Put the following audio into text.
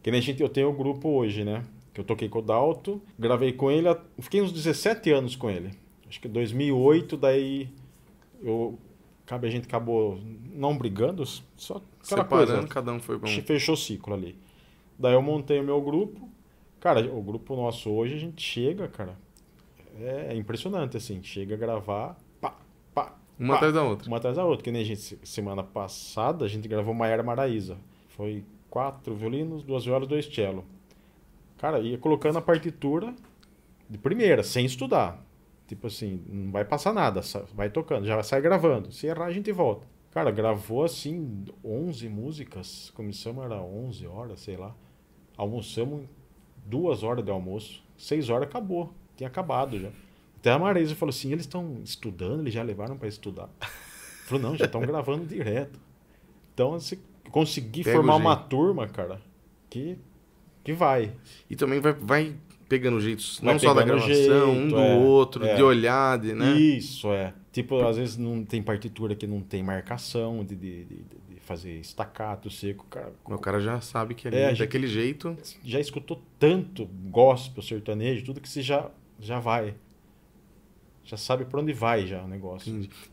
Que nem a gente, eu tenho o um grupo hoje, né? Que eu toquei com o Dalto, gravei com ele, fiquei uns 17 anos com ele. Acho que 2008, daí eu a gente acabou não brigando, só aquela Separando, coisa. cada um foi bom Fechou o ciclo ali. Daí eu montei o meu grupo. Cara, o grupo nosso hoje, a gente chega, cara. É, é impressionante, assim. Chega a gravar, pá, pá. Uma pá, atrás da outra. Uma atrás da outra. Que nem a gente, semana passada, a gente gravou Maiara Maraíza. Foi quatro violinos, duas violas, dois cello. Cara, ia colocando a partitura de primeira, sem estudar. Tipo assim, não vai passar nada, vai tocando, já sai gravando. Se errar, a gente volta. Cara, gravou assim 11 músicas, começamos era 11 horas, sei lá. Almoçamos duas horas de almoço, seis horas acabou, tinha acabado já. Até a Marisa falou assim: eles estão estudando, eles já levaram para estudar. Falou, não, já estão gravando direto. Então, assim, conseguir Pega formar uma turma, cara, que, que vai. E também vai, vai pegando jeitos, vai não pegando só da gravação, jeito, um do é, outro, é. de olhar, de, né? Isso, é. Tipo, às vezes não tem partitura que não tem marcação de, de, de, de fazer estacato seco, cara. O cara já sabe que ali, é, daquele jeito. Já escutou tanto gospel, sertanejo, tudo que você já, já vai. Já sabe por onde vai já o negócio. Entendi. E